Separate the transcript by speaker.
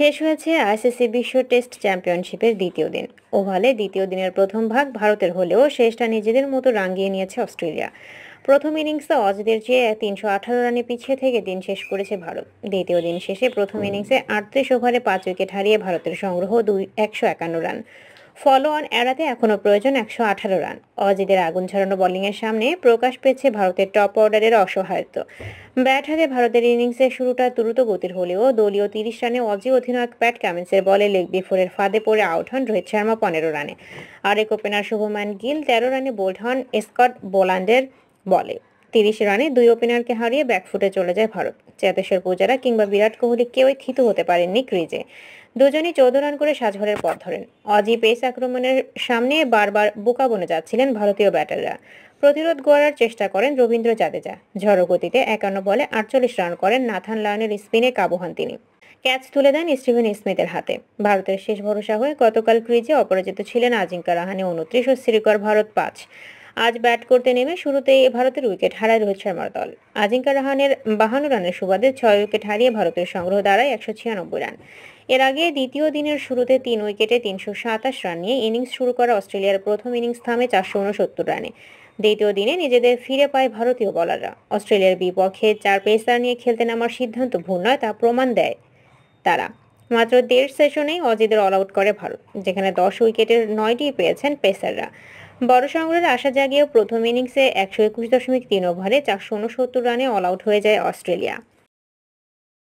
Speaker 1: শেষ হয়েছে আইসিসি বিশ্ব টেস্ট চ্যাম্পিয়নশিপের দ্বিতীয় দিন ওভালে দ্বিতীয় দিনের প্রথম ভাগ ভারতের হলেও শেষটা নিজেদের মতো রাঙিয়ে নিয়েছে অস্ট্রেলিয়া প্রথম ইনিংসে অজদের চেয়ে তিনশো আঠারো রানে পিছিয়ে থেকে দিন শেষ করেছে ভারত দ্বিতীয় দিন শেষে প্রথম ইনিংসে আটত্রিশ ওভারে পাঁচ উইকেট হারিয়ে ভারতের সংগ্রহ দুই একশো একান্ন রান ফলো অন এড়াতে এখনও প্রয়োজন একশো আঠারো রান অজিদের আগুন ছড়ানো বলিংয়ের সামনে প্রকাশ পেয়েছে ভারতের টপ অর্ডারের অসহায়ত্ব ব্যাট হাতে ভারতের ইনিংসের শুরুটা দ্রুত গতির হলেও দলীয় তিরিশ রানে অজি অধিনায়ক প্যাট কামিন্সের বলে লেগ বিফোরের ফাঁদে পড়ে আউট হন রোহিত শর্মা পনেরো রানে আরেক ওপেনার শুভমান গিল তেরো রানে বোল্ড হন স্কট বোল্যান্ডের বলে তিরিশ রানে দুই ওপেনারকে হারিয়ে ব্যাকফুটে চলে যায় ভারত চেতেশ্বর পূজারা কিংবা বিরাট কোহলি কেউই থিতু হতে পারেননি ক্রিজে দুজনই চৌদ্দ রান করে সাজঘরের পথ ধরেন অজি পেস আক্রমণের সামনে বারবার বোকা বনে যাচ্ছিলেন ভারতীয় ব্যাটাররা প্রতিরোধ গড়ার চেষ্টা করেন রবীন্দ্র জাদেজা ঝড়ো গতিতে একান্ন বলে আটচল্লিশ রান করেন নাথান লায়নের স্পিনে কাবু হন তিনি ক্যাচ তুলে দেন স্টিভেন স্মিথের হাতে ভারতের শেষ ভরসা হয়ে গতকাল ক্রিজে অপরাজিত ছিলেন আজিঙ্কা রাহানে উনত্রিশ ও শ্রীকর ভারত পাঁচ আজ ব্যাট করতে নেমে শুরুতেই ভারতের উইকেট হারায় রোহিত শর্মার দল আজিঙ্কা রাহানের বাহান্ন রানের সুবাদে ছয় উইকেট হারিয়ে ভারতের সংগ্রহ দাঁড়ায় একশো ছিয়ানব্বই রান এর আগে দ্বিতীয় দিনের শুরুতে তিন উইকেটে তিনশো সাতাশ রান নিয়ে ইনিংস শুরু করা অস্ট্রেলিয়ার প্রথম ইনিংস থামে চারশো উনসত্তর রানে দ্বিতীয় দিনে নিজেদের ফিরে পায় ভারতীয় বলাররা অস্ট্রেলিয়ার বিপক্ষে চার পেসার নিয়ে খেলতে নামার সিদ্ধান্ত ভুল নয় তা প্রমাণ দেয় তারা মাত্র দেড় সেশনেই অজিদের অল আউট করে ভারত যেখানে দশ উইকেটের নয়টি পেয়েছেন পেসাররা বড় সংগ্রহের আশা জাগিয়েও প্রথম ইনিংসে একশো একুশ দশমিক তিন ওভারে চারশো উনসত্তর রানে অল আউট হয়ে যায় অস্ট্রেলিয়া